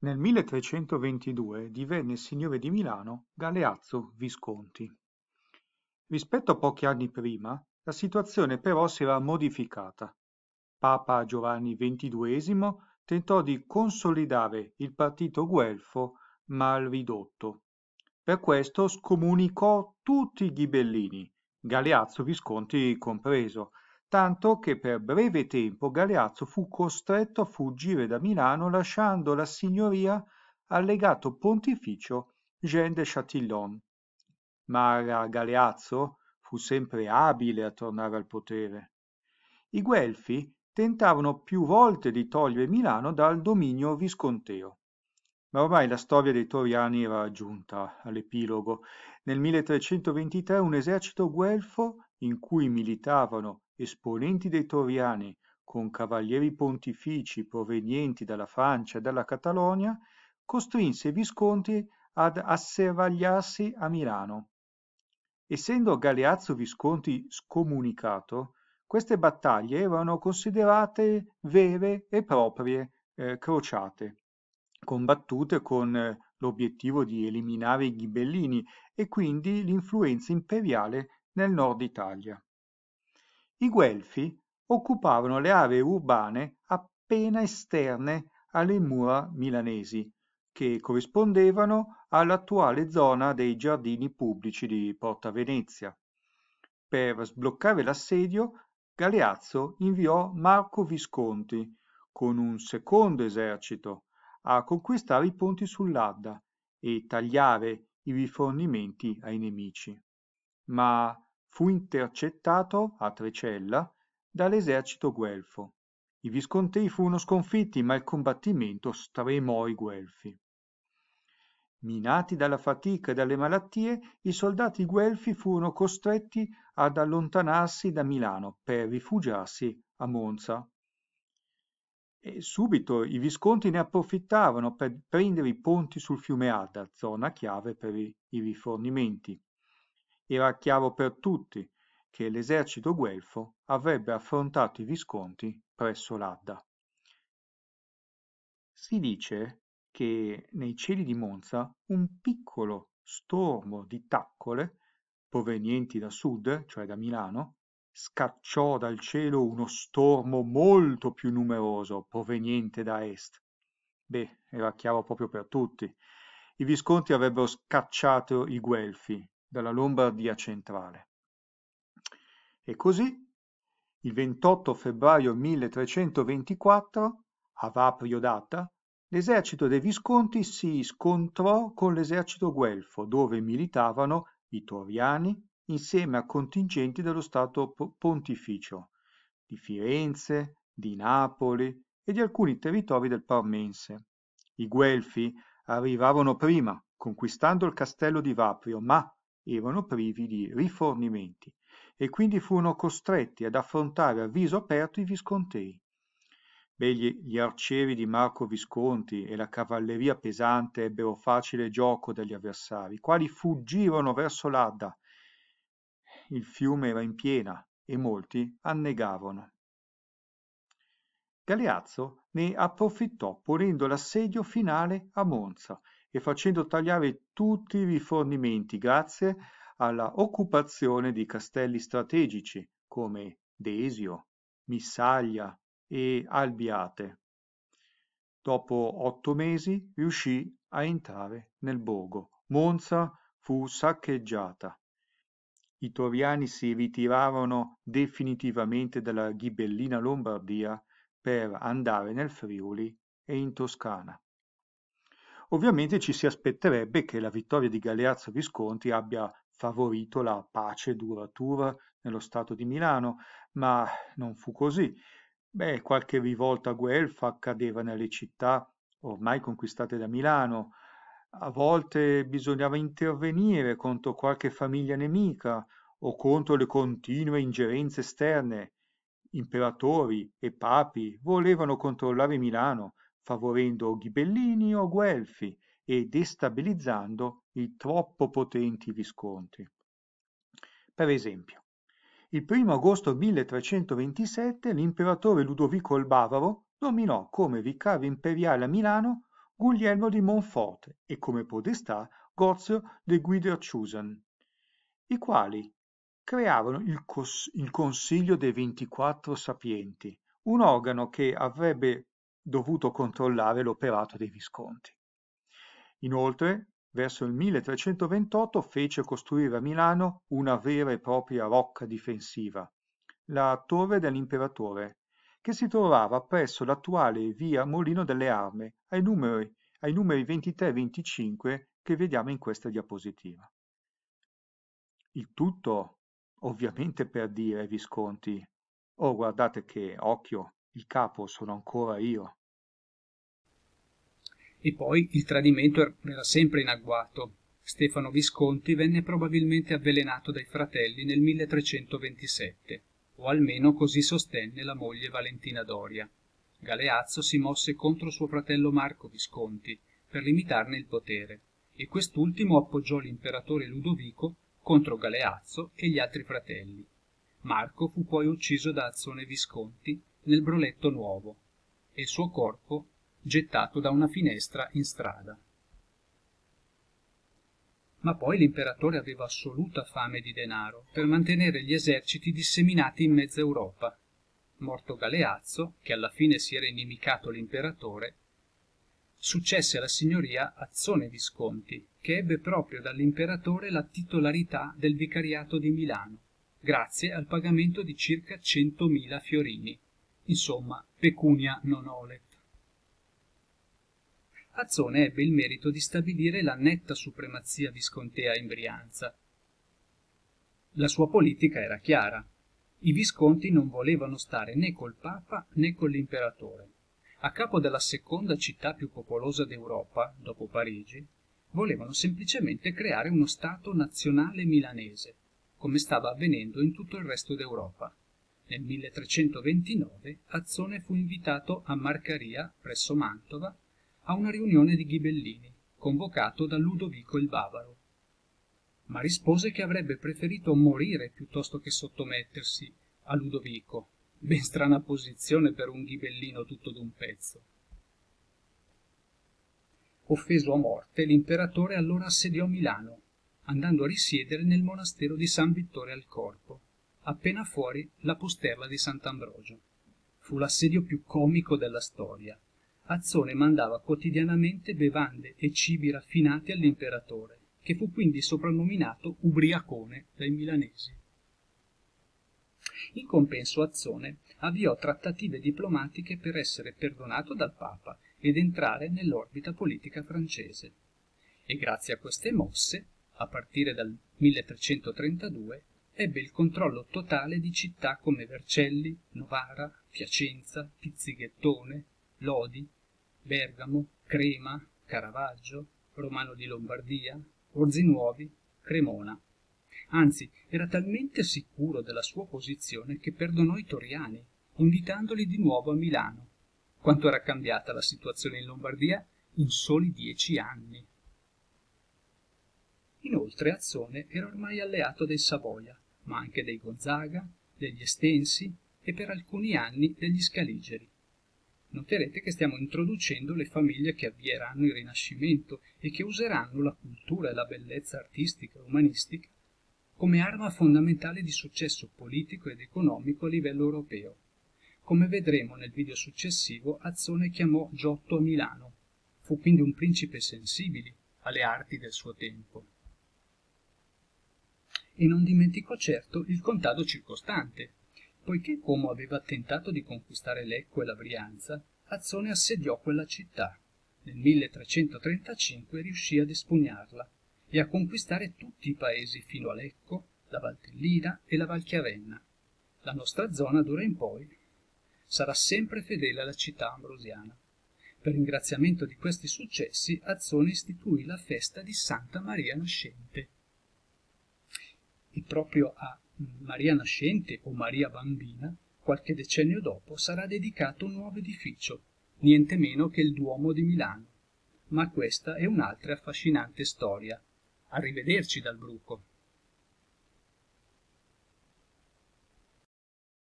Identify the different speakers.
Speaker 1: Nel 1322 divenne signore di Milano Galeazzo Visconti. Rispetto a pochi anni prima, la situazione però si era modificata. Papa Giovanni XXII tentò di consolidare il partito guelfo mal ridotto. Per questo scomunicò tutti i ghibellini, Galeazzo Visconti compreso, tanto che per breve tempo Galeazzo fu costretto a fuggire da Milano lasciando la signoria al legato pontificio Jean de Chatillon. Ma Galeazzo fu sempre abile a tornare al potere. I Guelfi tentavano più volte di togliere Milano dal dominio visconteo. Ma ormai la storia dei Toriani era giunta all'epilogo. Nel 1323 un esercito guelfo in cui militavano esponenti dei toriani con cavalieri pontifici provenienti dalla Francia e dalla Catalogna, costrinse i Visconti ad asservagliarsi a Milano. Essendo Galeazzo Visconti scomunicato, queste battaglie erano considerate vere e proprie eh, crociate, combattute con eh, l'obiettivo di eliminare i ghibellini e quindi l'influenza imperiale nel nord Italia. I Guelfi occupavano le aree urbane appena esterne alle mura milanesi, che corrispondevano all'attuale zona dei giardini pubblici di Porta Venezia. Per sbloccare l'assedio, Galeazzo inviò Marco Visconti con un secondo esercito a conquistare i ponti sull'Adda e tagliare i rifornimenti ai nemici. Ma Fu intercettato, a Trecella, dall'esercito guelfo; i viscontei furono sconfitti ma il combattimento stremò i guelfi. Minati dalla fatica e dalle malattie, i soldati guelfi furono costretti ad allontanarsi da Milano per rifugiarsi a Monza. E subito i visconti ne approfittarono per prendere i ponti sul fiume Adda, zona chiave per i rifornimenti. Era chiaro per tutti che l'esercito guelfo avrebbe affrontato i Visconti presso l'Adda. Si dice che nei cieli di Monza un piccolo stormo di taccole provenienti da sud, cioè da Milano, scacciò dal cielo uno stormo molto più numeroso proveniente da est. Beh, era chiaro proprio per tutti. I Visconti avrebbero scacciato i Guelfi, dalla Lombardia centrale. E così, il 28 febbraio 1324, a Vaprio data, l'esercito dei Visconti si scontrò con l'esercito guelfo, dove militavano i toriani insieme a contingenti dello Stato pontificio, di Firenze, di Napoli e di alcuni territori del Parmense. I guelfi arrivarono prima, conquistando il castello di Vaprio, ma erano privi di rifornimenti e quindi furono costretti ad affrontare a viso aperto i viscontei. Beh, gli arcieri di Marco Visconti e la cavalleria pesante ebbero facile gioco dagli avversari, i quali fuggirono verso l'Adda. Il fiume era in piena e molti annegavano. Galeazzo ne approfittò ponendo l'assedio finale a Monza e facendo tagliare tutti i rifornimenti grazie alla occupazione di castelli strategici come Desio, Missaglia e Albiate. Dopo otto mesi riuscì a entrare nel borgo. Monza fu saccheggiata. I toriani si ritirarono definitivamente dalla ghibellina Lombardia per andare nel Friuli e in Toscana. Ovviamente ci si aspetterebbe che la vittoria di Galeazzo Visconti abbia favorito la pace duratura nello Stato di Milano, ma non fu così. Beh, qualche rivolta guelfa accadeva nelle città ormai conquistate da Milano. A volte bisognava intervenire contro qualche famiglia nemica o contro le continue ingerenze esterne. Imperatori e papi volevano controllare Milano favorendo ghibellini o guelfi e destabilizzando i troppo potenti Visconti. Per esempio, il 1 agosto 1327 l'imperatore Ludovico il Bavaro nominò come vicario imperiale a Milano Guglielmo di Monfort e come podestà Gozio de Guiderciusen, i quali creavano il, il Consiglio dei 24 Sapienti, un organo che avrebbe dovuto controllare l'operato dei Visconti. Inoltre, verso il 1328 fece costruire a Milano una vera e propria rocca difensiva, la Torre dell'Imperatore, che si trovava presso l'attuale via Molino delle Arme, ai numeri, ai numeri 23 e 25 che vediamo in questa diapositiva. Il tutto, ovviamente per dire ai Visconti, oh guardate che, occhio, il capo sono ancora io.
Speaker 2: E poi il tradimento er-, era sempre in agguato. Stefano Visconti venne probabilmente avvelenato dai fratelli nel 1327, o almeno così sostenne la moglie Valentina Doria. Galeazzo si mosse contro suo fratello Marco Visconti per limitarne il potere e quest'ultimo appoggiò l'imperatore Ludovico contro Galeazzo e gli altri fratelli. Marco fu poi ucciso da Azzone Visconti nel Broletto Nuovo e il suo corpo gettato da una finestra in strada. Ma poi l'imperatore aveva assoluta fame di denaro per mantenere gli eserciti disseminati in mezza Europa. Morto Galeazzo, che alla fine si era inimicato l'imperatore, successe alla signoria Azzone Visconti, che ebbe proprio dall'imperatore la titolarità del vicariato di Milano, grazie al pagamento di circa 100.000 fiorini, insomma pecunia non olet. Azzone ebbe il merito di stabilire la netta supremazia viscontea in Brianza. La sua politica era chiara. I visconti non volevano stare né col papa né con l'imperatore. A capo della seconda città più popolosa d'Europa, dopo Parigi, volevano semplicemente creare uno Stato nazionale milanese, come stava avvenendo in tutto il resto d'Europa. Nel 1329 Azzone fu invitato a Marcaria, presso Mantova, a una riunione di ghibellini, convocato da Ludovico il Bavaro. Ma rispose che avrebbe preferito morire piuttosto che sottomettersi a Ludovico, ben strana posizione per un ghibellino tutto d'un pezzo. Offeso a morte, l'imperatore allora assediò Milano, andando a risiedere nel monastero di San Vittore al Corpo, appena fuori la postella di Sant'Ambrogio. Fu l'assedio più comico della storia. Azzone mandava quotidianamente bevande e cibi raffinati all'imperatore, che fu quindi soprannominato ubriacone dai milanesi. In compenso Azzone avviò trattative diplomatiche per essere perdonato dal Papa ed entrare nell'orbita politica francese. E grazie a queste mosse, a partire dal 1332, ebbe il controllo totale di città come Vercelli, Novara, Piacenza, Pizzighettone, Lodi, Bergamo, Crema, Caravaggio, Romano di Lombardia, Orzinuovi, Cremona. Anzi, era talmente sicuro della sua posizione che perdonò i toriani, invitandoli di nuovo a Milano. Quanto era cambiata la situazione in Lombardia in soli dieci anni. Inoltre Azzone era ormai alleato dei Savoia, ma anche dei Gonzaga, degli Estensi e per alcuni anni degli Scaligeri. Noterete che stiamo introducendo le famiglie che avvieranno il Rinascimento e che useranno la cultura e la bellezza artistica e umanistica come arma fondamentale di successo politico ed economico a livello europeo. Come vedremo nel video successivo, Azzone chiamò Giotto a Milano. Fu quindi un principe sensibile alle arti del suo tempo. E non dimenticò certo il contado circostante, Poiché Como aveva tentato di conquistare Lecco e la Brianza, Azzone assediò quella città. Nel 1335 riuscì ad espugnarla e a conquistare tutti i paesi fino a Lecco, la Valtellina e la Valchiavenna. La nostra zona d'ora in poi sarà sempre fedele alla città ambrosiana. Per ringraziamento di questi successi, Azzone istituì la festa di Santa Maria Nascente. E proprio a Maria Nascente o Maria Bambina, qualche decennio dopo sarà dedicato un nuovo edificio, niente meno che il Duomo di Milano. Ma questa è un'altra affascinante storia. Arrivederci dal Bruco.